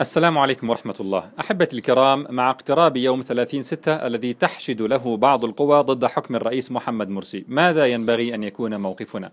السلام عليكم ورحمة الله أحبتي الكرام مع اقتراب يوم 30 ستة الذي تحشد له بعض القوى ضد حكم الرئيس محمد مرسي ماذا ينبغي أن يكون موقفنا؟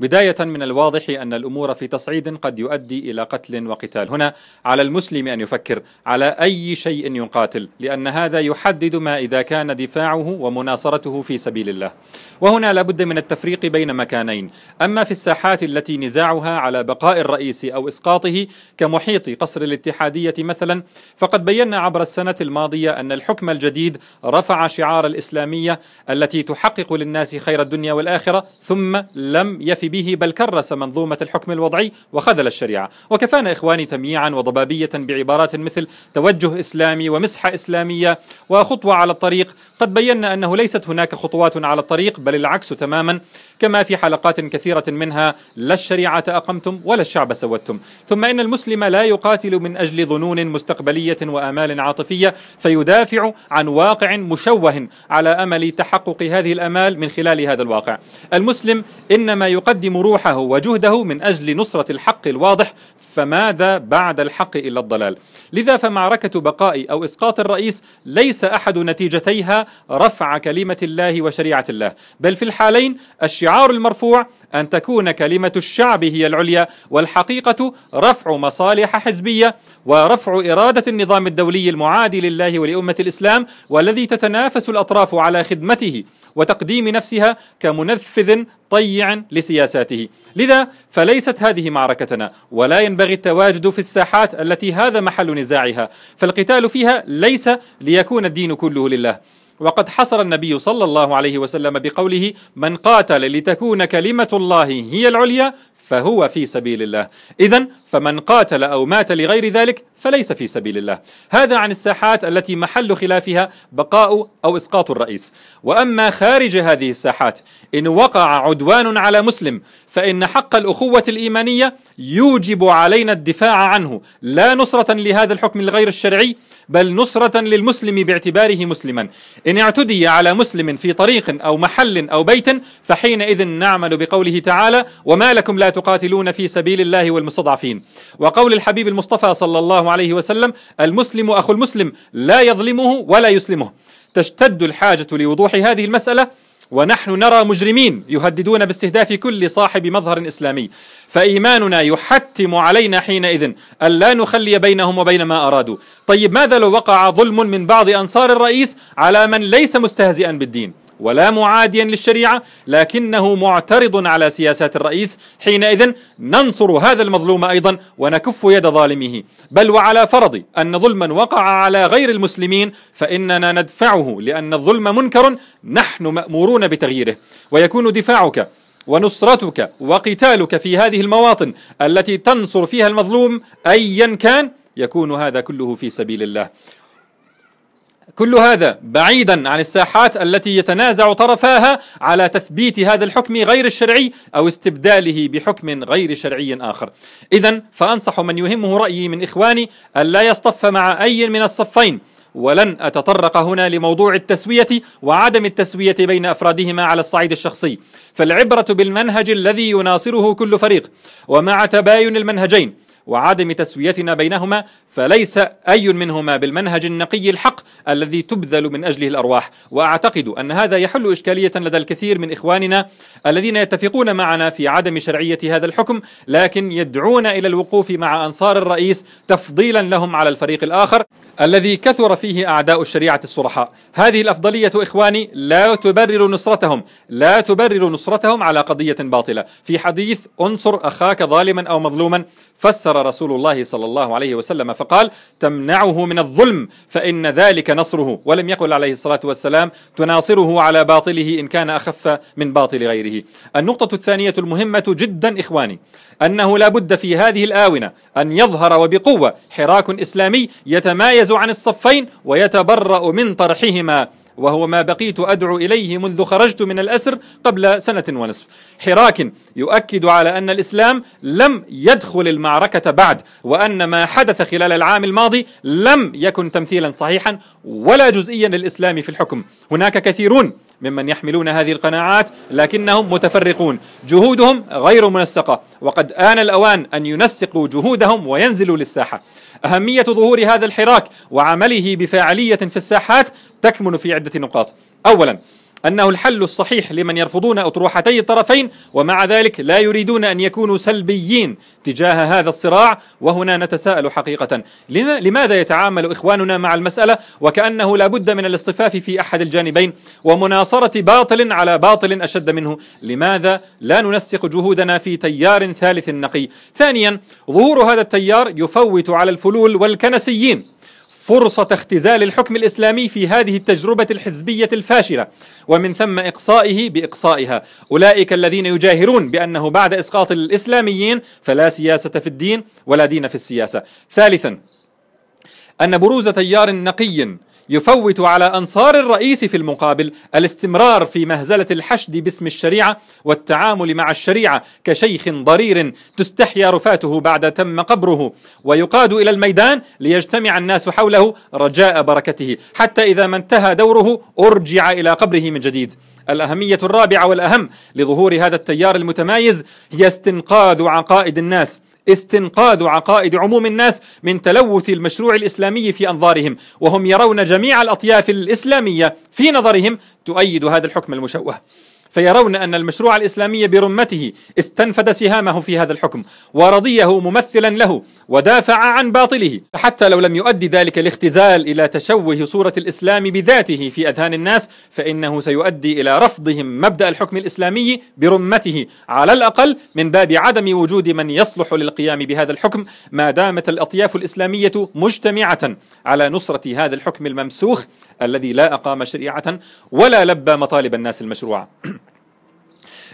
بداية من الواضح أن الأمور في تصعيد قد يؤدي إلى قتل وقتال هنا على المسلم أن يفكر على أي شيء يقاتل لأن هذا يحدد ما إذا كان دفاعه ومناصرته في سبيل الله وهنا لابد من التفريق بين مكانين أما في الساحات التي نزاعها على بقاء الرئيس أو إسقاطه كمحيط قصر الاتحاد الاتحادية مثلا فقد بينا عبر السنة الماضية أن الحكم الجديد رفع شعار الإسلامية التي تحقق للناس خير الدنيا والآخرة ثم لم يف به بل كرس منظومة الحكم الوضعي وخذل الشريعة وكفانا إخواني تمييعا وضبابية بعبارات مثل توجه إسلامي ومسحة إسلامية وخطوة على الطريق قد بينا أنه ليست هناك خطوات على الطريق بل العكس تماما كما في حلقات كثيرة منها لا الشريعة أقمتم ولا الشعب سودتم ثم إن المسلم لا يقاتل من أجل خذل ظنون مستقبلية وآمال عاطفية فيدافع عن واقع مشوه على أمل تحقق هذه الأمال من خلال هذا الواقع المسلم إنما يقدم روحه وجهده من أجل نصرة الحق الواضح فماذا بعد الحق إلا الضلال لذا فمعركة بقاء أو إسقاط الرئيس ليس أحد نتيجتيها رفع كلمة الله وشريعة الله بل في الحالين الشعار المرفوع أن تكون كلمة الشعب هي العليا والحقيقة رفع مصالح حزبية ورفع إرادة النظام الدولي المعادي لله ولأمة الإسلام والذي تتنافس الأطراف على خدمته وتقديم نفسها كمنفذ طيع لسياساته لذا فليست هذه معركتنا ولا ينبغي ينبغي التواجد في الساحات التي هذا محل نزاعها فالقتال فيها ليس ليكون الدين كله لله وقد حصر النبي صلى الله عليه وسلم بقوله من قاتل لتكون كلمة الله هي العليا فهو في سبيل الله إذا فمن قاتل أو مات لغير ذلك فليس في سبيل الله هذا عن الساحات التي محل خلافها بقاء أو إسقاط الرئيس وأما خارج هذه الساحات إن وقع عدوان على مسلم فإن حق الأخوة الإيمانية يوجب علينا الدفاع عنه لا نصرة لهذا الحكم الغير الشرعي بل نصرة للمسلم باعتباره مسلما إن اعتدي على مسلم في طريق أو محل أو بيت فحينئذ نعمل بقوله تعالى وما لكم لا تقاتلون في سبيل الله والمستضعفين وقول الحبيب المصطفى صلى الله عليه وسلم المسلم أخو المسلم لا يظلمه ولا يسلمه تشتد الحاجة لوضوح هذه المسألة ونحن نرى مجرمين يهددون باستهداف كل صاحب مظهر اسلامي فايماننا يحتم علينا حينئذ الا نخلي بينهم وبين ما ارادوا طيب ماذا لو وقع ظلم من بعض انصار الرئيس على من ليس مستهزئا بالدين ولا معاديا للشريعة لكنه معترض على سياسات الرئيس حينئذ ننصر هذا المظلوم أيضا ونكف يد ظالمه بل وعلى فرض أن ظلما وقع على غير المسلمين فإننا ندفعه لأن الظلم منكر نحن مأمورون بتغييره ويكون دفاعك ونصرتك وقتالك في هذه المواطن التي تنصر فيها المظلوم أيا كان يكون هذا كله في سبيل الله كل هذا بعيدا عن الساحات التي يتنازع طرفاها على تثبيت هذا الحكم غير الشرعي او استبداله بحكم غير شرعي اخر. اذا فانصح من يهمه رايي من اخواني الا يصطف مع اي من الصفين ولن أتطرق هنا لموضوع التسوية وعدم التسوية بين أفرادهما على الصعيد الشخصي فالعبرة بالمنهج الذي يناصره كل فريق ومع تباين المنهجين وعدم تسويتنا بينهما فليس أي منهما بالمنهج النقي الحق الذي تبذل من أجله الأرواح وأعتقد أن هذا يحل إشكالية لدى الكثير من إخواننا الذين يتفقون معنا في عدم شرعية هذا الحكم لكن يدعون إلى الوقوف مع أنصار الرئيس تفضيلا لهم على الفريق الآخر الذي كثر فيه أعداء الشريعة الصرحاء هذه الأفضلية إخواني لا تبرر نصرتهم لا تبرر نصرتهم على قضية باطلة في حديث أنصر أخاك ظالما أو مظلوما فسر أمر رسول الله صلى الله عليه وسلم فقال تمنعه من الظلم فإن ذلك نصره ولم يقل عليه الصلاة والسلام تناصره على باطله إن كان أخف من باطل غيره النقطة الثانية المهمة جدا إخواني أنه لا بد في هذه الآونة أن يظهر وبقوة حراك إسلامي يتمايز عن الصفين ويتبرأ من طرحهما وهو ما بقيت أدعو إليه منذ خرجت من الأسر قبل سنة ونصف حراك يؤكد على أن الإسلام لم يدخل المعركة بعد وأن ما حدث خلال العام الماضي لم يكن تمثيلا صحيحا ولا جزئيا للإسلام في الحكم هناك كثيرون ممن يحملون هذه القناعات لكنهم متفرقون جهودهم غير منسقة وقد آن الأوان أن ينسقوا جهودهم وينزلوا للساحة أهمية ظهور هذا الحراك وعمله بفاعلية في الساحات تكمن في عدة نقاط أولا أنه الحل الصحيح لمن يرفضون أطروحتي الطرفين ومع ذلك لا يريدون أن يكونوا سلبيين تجاه هذا الصراع وهنا نتساءل حقيقة لماذا يتعامل إخواننا مع المسألة وكأنه لا بد من الاصطفاف في أحد الجانبين ومناصرة باطل على باطل أشد منه لماذا لا ننسق جهودنا في تيار ثالث نقي ثانيا ظهور هذا التيار يفوت على الفلول والكنسيين فرصة اختزال الحكم الإسلامي في هذه التجربة الحزبية الفاشلة ومن ثم إقصائه بإقصائها أولئك الذين يجاهرون بأنه بعد إسقاط الإسلاميين فلا سياسة في الدين ولا دين في السياسة ثالثا أن بروز تيار نقي يفوت على أنصار الرئيس في المقابل الاستمرار في مهزلة الحشد باسم الشريعة والتعامل مع الشريعة كشيخ ضرير تستحيا رفاته بعد تم قبره ويقاد إلى الميدان ليجتمع الناس حوله رجاء بركته حتى إذا ما انتهى دوره أرجع إلى قبره من جديد الأهمية الرابعة والأهم لظهور هذا التيار المتمايز هي استنقاذ عقائد الناس استنقاذ عقائد عموم الناس من تلوث المشروع الإسلامي في أنظارهم وهم يرون جميع الأطياف الإسلامية في نظرهم تؤيد هذا الحكم المشوه فيرون أن المشروع الإسلامي برمته استنفد سهامه في هذا الحكم ورضيه ممثلا له ودافع عن باطله حتى لو لم يؤدي ذلك الاختزال إلى تشوه صورة الإسلام بذاته في أذهان الناس فإنه سيؤدي إلى رفضهم مبدأ الحكم الإسلامي برمته على الأقل من باب عدم وجود من يصلح للقيام بهذا الحكم ما دامت الأطياف الإسلامية مجتمعة على نصرة هذا الحكم الممسوخ الذي لا أقام شريعة ولا لبى مطالب الناس المشروعة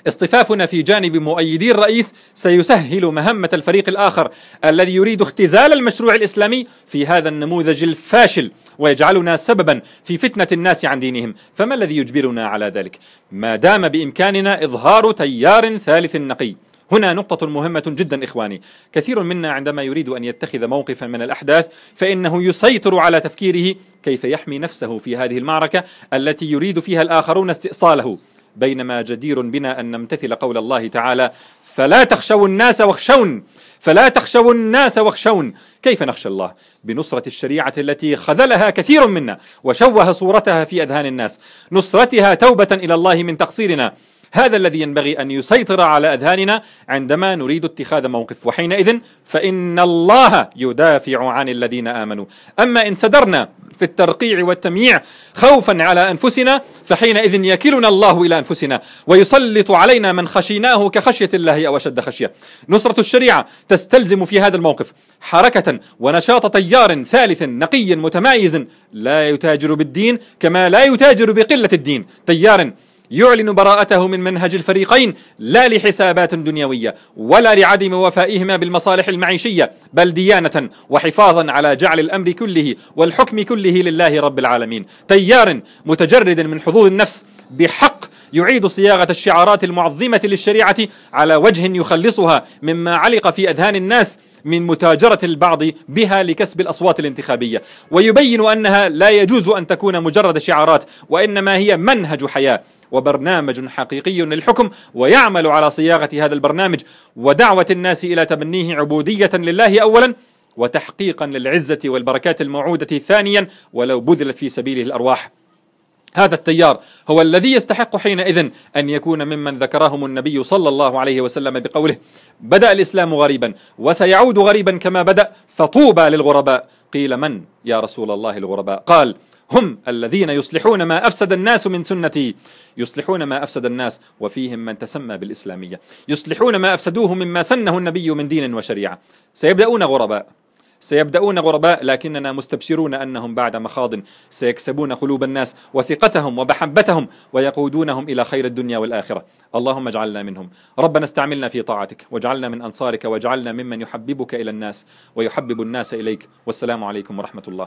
اصطفافنا في جانب مؤيدي الرئيس سيسهل مهمة الفريق الآخر الذي يريد اختزال المشروع الإسلامي في هذا النموذج الفاشل ويجعلنا سببا في فتنة الناس عن دينهم فما الذي يجبرنا على ذلك؟ ما دام بإمكاننا إظهار تيار ثالث نقي هنا نقطة مهمة جدا إخواني كثير منا عندما يريد أن يتخذ موقفا من الأحداث فإنه يسيطر على تفكيره كيف يحمي نفسه في هذه المعركة التي يريد فيها الآخرون استئصاله بينما جدير بنا أن نمتثل قول الله تعالى فلا تخشوا الناس واخشون فلا تخشوا الناس واخشون كيف نخشى الله بنصرة الشريعة التي خذلها كثير منا وشوه صورتها في أذهان الناس نصرتها توبة إلى الله من تقصيرنا هذا الذي ينبغي أن يسيطر على أذهاننا عندما نريد اتخاذ موقف وحينئذ فإن الله يدافع عن الذين آمنوا أما إن سدرنا في الترقيع والتمييع خوفا على أنفسنا فحينئذ يكلنا الله إلى أنفسنا ويسلط علينا من خشيناه كخشية الله أو أشد خشية نصرة الشريعة تستلزم في هذا الموقف حركة ونشاط تيار ثالث نقي متمايز لا يتاجر بالدين كما لا يتاجر بقلة الدين تيار يعلن براءته من منهج الفريقين لا لحسابات دنيوية ولا لعدم وفائهما بالمصالح المعيشية بل ديانة وحفاظا على جعل الأمر كله والحكم كله لله رب العالمين تيار متجرد من حظوظ النفس بحق يعيد صياغة الشعارات المعظمة للشريعة على وجه يخلصها مما علق في أذهان الناس من متاجرة البعض بها لكسب الأصوات الانتخابية ويبين أنها لا يجوز أن تكون مجرد شعارات وإنما هي منهج حياة وبرنامج حقيقي للحكم ويعمل على صياغة هذا البرنامج ودعوة الناس إلى تبنيه عبودية لله أولا وتحقيقا للعزة والبركات الموعودة ثانيا ولو بذلت في سبيله الأرواح هذا التيار هو الذي يستحق حينئذ أن يكون ممن ذكرهم النبي صلى الله عليه وسلم بقوله بدأ الإسلام غريبا وسيعود غريبا كما بدأ فطوبى للغرباء قيل من يا رسول الله الغرباء قال هم الذين يصلحون ما أفسد الناس من سنتي يصلحون ما أفسد الناس وفيهم من تسمى بالإسلامية يصلحون ما أفسدوه مما سنه النبي من دين وشريعة سيبدأون غرباء سيبدأون غرباء لكننا مستبشرون أنهم بعد مخاض سيكسبون قلوب الناس وثقتهم ومحبتهم ويقودونهم إلى خير الدنيا والآخرة اللهم اجعلنا منهم ربنا استعملنا في طاعتك واجعلنا من أنصارك واجعلنا ممن يحببك إلى الناس ويحبب الناس إليك والسلام عليكم ورحمة الله